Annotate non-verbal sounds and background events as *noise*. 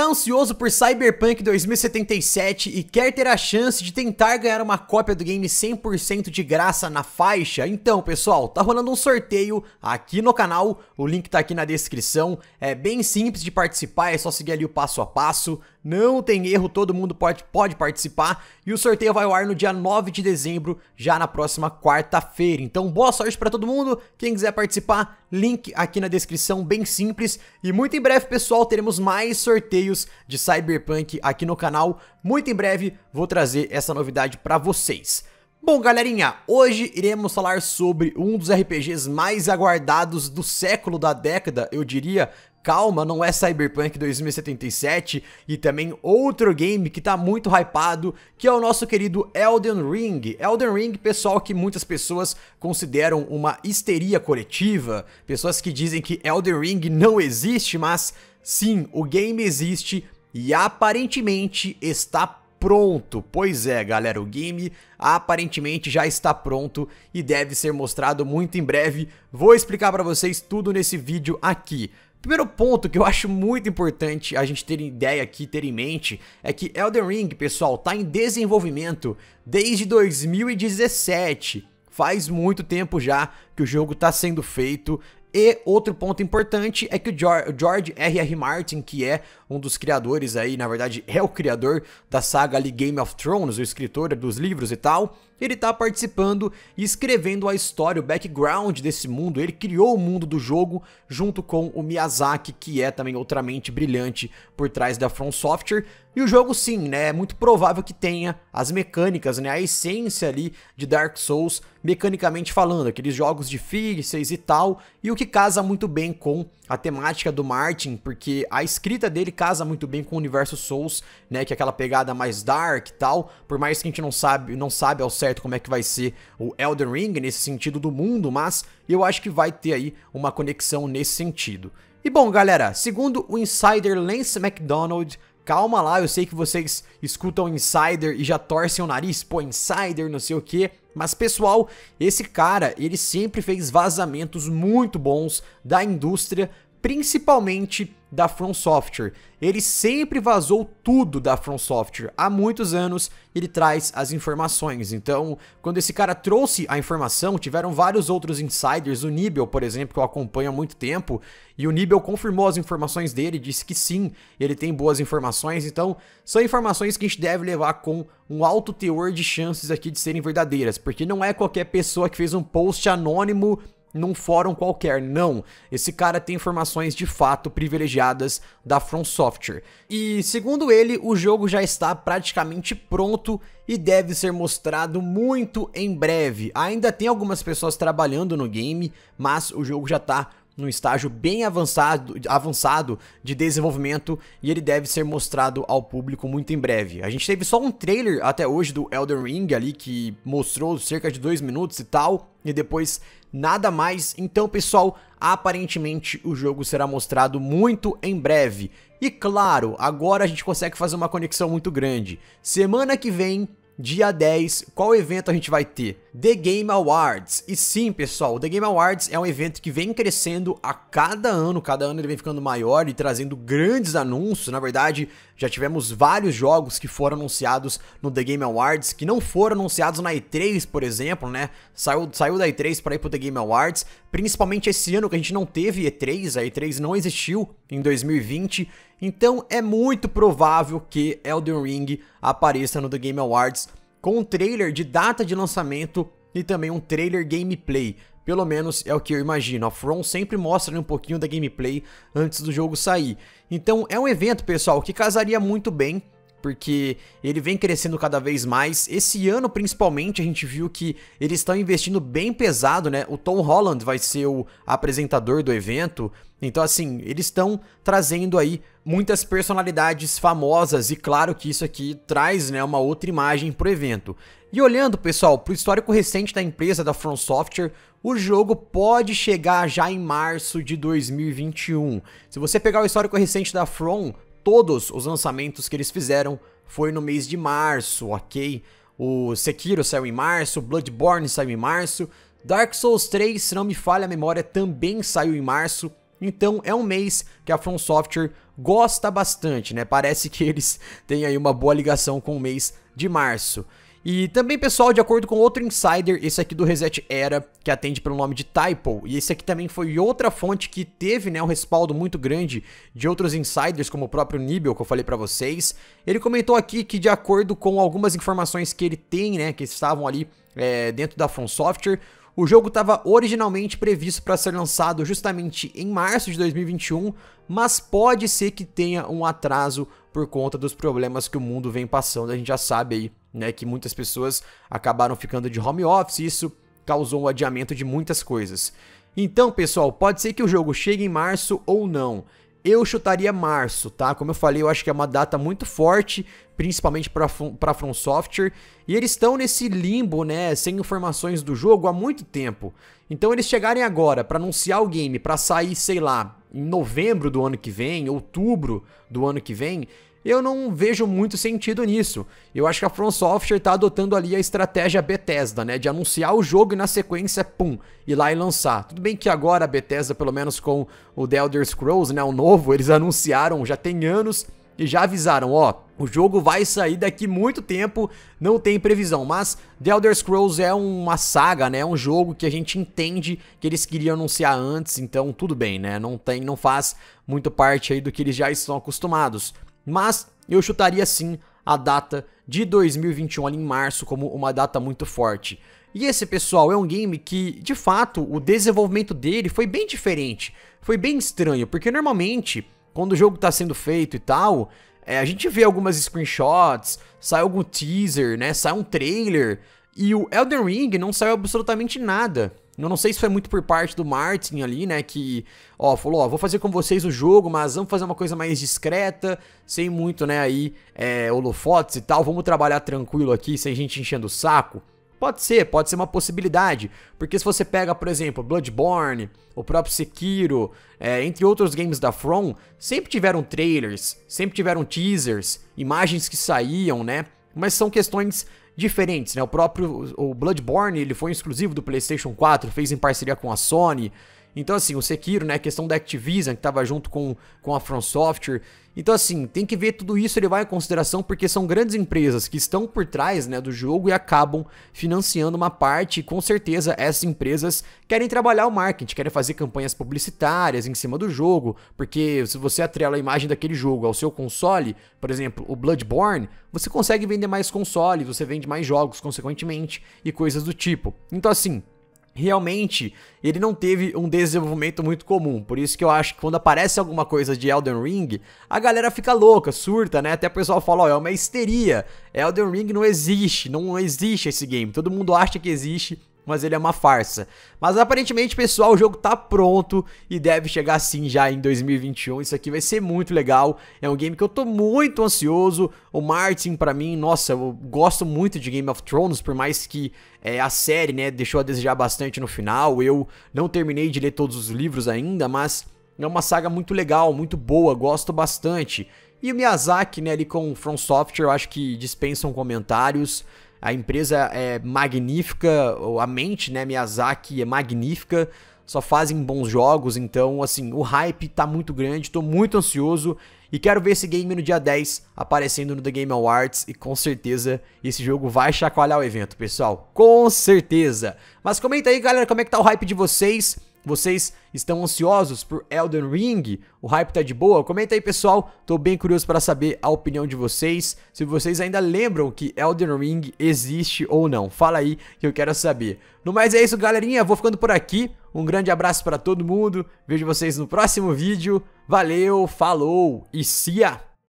Tá ansioso por Cyberpunk 2077 e quer ter a chance de tentar ganhar uma cópia do game 100% de graça na faixa? Então, pessoal, tá rolando um sorteio aqui no canal, o link tá aqui na descrição. É bem simples de participar, é só seguir ali o passo a passo. Não tem erro, todo mundo pode, pode participar. E o sorteio vai ao ar no dia 9 de dezembro, já na próxima quarta-feira. Então, boa sorte para todo mundo. Quem quiser participar, link aqui na descrição, bem simples. E muito em breve, pessoal, teremos mais sorteios de Cyberpunk aqui no canal. Muito em breve vou trazer essa novidade para vocês. Bom, galerinha, hoje iremos falar sobre um dos RPGs mais aguardados do século da década, eu diria, Calma, não é Cyberpunk 2077 e também outro game que tá muito hypado, que é o nosso querido Elden Ring. Elden Ring, pessoal que muitas pessoas consideram uma histeria coletiva, pessoas que dizem que Elden Ring não existe, mas sim, o game existe e aparentemente está pronto. Pois é, galera, o game aparentemente já está pronto e deve ser mostrado muito em breve. Vou explicar para vocês tudo nesse vídeo aqui. Primeiro ponto que eu acho muito importante a gente ter ideia aqui, ter em mente, é que Elden Ring, pessoal, tá em desenvolvimento desde 2017. Faz muito tempo já que o jogo está sendo feito. E outro ponto importante é que o George R.R. Martin, que é um dos criadores aí, na verdade é o criador da saga ali Game of Thrones, o escritor dos livros e tal, ele está participando e escrevendo a história, o background desse mundo. Ele criou o mundo do jogo junto com o Miyazaki, que é também outra mente brilhante por trás da From Software. E o jogo sim, né, é muito provável que tenha as mecânicas, né, a essência ali de Dark Souls, mecanicamente falando, aqueles jogos difíceis e tal, e o que casa muito bem com a temática do Martin, porque a escrita dele casa muito bem com o universo Souls, né, que é aquela pegada mais dark e tal, por mais que a gente não sabe, não sabe ao certo certo como é que vai ser o Elden Ring nesse sentido do mundo, mas eu acho que vai ter aí uma conexão nesse sentido. E bom, galera, segundo o insider Lance McDonald, calma lá, eu sei que vocês escutam Insider e já torcem o nariz, pô, Insider, não sei o que. Mas pessoal, esse cara, ele sempre fez vazamentos muito bons da indústria principalmente da From Software. Ele sempre vazou tudo da From Software. Há muitos anos ele traz as informações. Então, quando esse cara trouxe a informação, tiveram vários outros insiders, o Nibel, por exemplo, que eu acompanho há muito tempo, e o Nibel confirmou as informações dele, disse que sim, ele tem boas informações. Então, são informações que a gente deve levar com um alto teor de chances aqui de serem verdadeiras, porque não é qualquer pessoa que fez um post anônimo num fórum qualquer, não. Esse cara tem informações de fato privilegiadas da From Software. E segundo ele, o jogo já está praticamente pronto e deve ser mostrado muito em breve. Ainda tem algumas pessoas trabalhando no game, mas o jogo já está num estágio bem avançado, avançado de desenvolvimento e ele deve ser mostrado ao público muito em breve. A gente teve só um trailer até hoje do Elden Ring ali que mostrou cerca de dois minutos e tal, e depois nada mais. Então, pessoal, aparentemente o jogo será mostrado muito em breve. E claro, agora a gente consegue fazer uma conexão muito grande. Semana que vem dia 10, qual evento a gente vai ter? The Game Awards. E sim, pessoal, o The Game Awards é um evento que vem crescendo a cada ano, cada ano ele vem ficando maior e trazendo grandes anúncios. Na verdade, já tivemos vários jogos que foram anunciados no The Game Awards que não foram anunciados na E3, por exemplo, né? Saiu, saiu da E3 para ir pro The Game Awards, principalmente esse ano que a gente não teve E3, a E3 não existiu em 2020. Então é muito provável que Elden Ring apareça no The Game Awards com um trailer de data de lançamento e também um trailer gameplay. Pelo menos é o que eu imagino. A From sempre mostra né, um pouquinho da gameplay antes do jogo sair. Então é um evento, pessoal, que casaria muito bem porque ele vem crescendo cada vez mais. Esse ano, principalmente, a gente viu que eles estão investindo bem pesado, né? O Tom Holland vai ser o apresentador do evento. Então, assim, eles estão trazendo aí muitas personalidades famosas e claro que isso aqui traz, né, uma outra imagem pro evento. E olhando, pessoal, pro histórico recente da empresa da From Software, o jogo pode chegar já em março de 2021. Se você pegar o histórico recente da From, todos os lançamentos que eles fizeram foi no mês de março, ok? O Sekiro saiu em março, Bloodborne saiu em março, Dark Souls 3, se não me falha a memória, também saiu em março. Então é um mês que a From Software gosta bastante, né? Parece que eles têm aí uma boa ligação com o mês de março. E também, pessoal, de acordo com outro insider, esse aqui do Reset Era, que atende pelo nome de Typo, e esse aqui também foi outra fonte que teve, né, um respaldo muito grande de outros insiders, como o próprio Nibel, que eu falei para vocês. Ele comentou aqui que, de acordo com algumas informações que ele tem, né, que estavam ali é, dentro da Fun Software, o jogo estava originalmente previsto para ser lançado justamente em março de 2021, mas pode ser que tenha um atraso por conta dos problemas que o mundo vem passando. A gente já sabe aí, né, que muitas pessoas acabaram ficando de home office e isso causou o um adiamento de muitas coisas. Então, pessoal, pode ser que o jogo chegue em março ou não eu chutaria março, tá? Como eu falei, eu acho que é uma data muito forte, principalmente para From Software, e eles estão nesse limbo, né, sem informações do jogo há muito tempo. Então eles chegarem agora para anunciar o game, para sair, sei lá, em novembro do ano que vem, outubro do ano que vem, eu não vejo muito sentido nisso. Eu acho que a From Software está adotando ali a estratégia Bethesda, né? De anunciar o jogo e na sequência, pum, ir lá e lançar. Tudo bem que agora a Bethesda, pelo menos com o The Elder Scrolls, né? O novo, eles *laughs* anunciaram já tem anos e já avisaram, ó, o jogo vai sair daqui muito tempo, não tem previsão, mas The Elder Scrolls é uma saga, né? É um jogo que a gente entende que eles queriam anunciar antes, então tudo bem, né? Não tem, não faz muito parte aí do que eles já estão acostumados mas eu chutaria sim a data de 2021 ali em março como uma data muito forte. E esse, pessoal, é um game que, de fato, o desenvolvimento dele foi bem diferente. Foi bem estranho, porque normalmente, quando o jogo está sendo feito e tal, é, a gente vê algumas screenshots, sai algum teaser, né? Sai um trailer. E o Elden Ring não saiu absolutamente nada. Eu não sei se foi muito por parte do Martin ali, né? Que, ó, falou, ó, vou fazer com vocês o jogo, mas vamos fazer uma coisa mais discreta, sem muito, né, aí, é, holofotes e tal, vamos trabalhar tranquilo aqui, sem gente enchendo o saco. Pode ser, pode ser uma possibilidade. Porque se você pega, por exemplo, Bloodborne, o próprio Sekiro, é, entre outros games da From, sempre tiveram trailers, sempre tiveram teasers, imagens que saíam, né? Mas são questões diferentes, né? O próprio o Bloodborne, ele foi exclusivo do PlayStation 4, fez em parceria com a Sony. Então, assim, o Sekiro, né? A questão da Activision, que tava junto com, com a From Software. Então, assim, tem que ver tudo isso, ele vai em consideração, porque são grandes empresas que estão por trás, né, do jogo e acabam financiando uma parte. E com certeza, essas empresas querem trabalhar o marketing, querem fazer campanhas publicitárias em cima do jogo, porque se você atrela a imagem daquele jogo ao seu console, por exemplo, o Bloodborne, você consegue vender mais consoles, você vende mais jogos, consequentemente, e coisas do tipo. Então, assim, realmente ele não teve um desenvolvimento muito comum. Por isso que eu acho que quando aparece alguma coisa de Elden Ring, a galera fica louca, surta, né? Até o pessoal fala, ó, oh, é uma histeria. Elden Ring não existe, não existe esse game. Todo mundo acha que existe, mas ele é uma farsa. Mas aparentemente, pessoal, o jogo tá pronto e deve chegar sim já em 2021. Isso aqui vai ser muito legal. É um game que eu tô muito ansioso. O Martin, para mim, nossa, eu gosto muito de Game of Thrones, por mais que é, a série, né, deixou a desejar bastante no final. Eu não terminei de ler todos os livros ainda, mas é uma saga muito legal, muito boa, gosto bastante. E o Miyazaki, né, ali com From Software, eu acho que dispensam comentários. A empresa é magnífica, a mente, né, Miyazaki é magnífica, só fazem bons jogos, então assim, o hype tá muito grande, tô muito ansioso e quero ver esse game no dia 10 aparecendo no The Game Awards e com certeza esse jogo vai chacoalhar o evento, pessoal. Com certeza. Mas comenta aí, galera, como é que tá o hype de vocês? Vocês estão ansiosos por Elden Ring? O hype tá de boa? Comenta aí, pessoal. Tô bem curioso para saber a opinião de vocês. Se vocês ainda lembram que Elden Ring existe ou não. Fala aí que eu quero saber. No mais é isso, galerinha. Vou ficando por aqui. Um grande abraço para todo mundo. Vejo vocês no próximo vídeo. Valeu, falou e cia!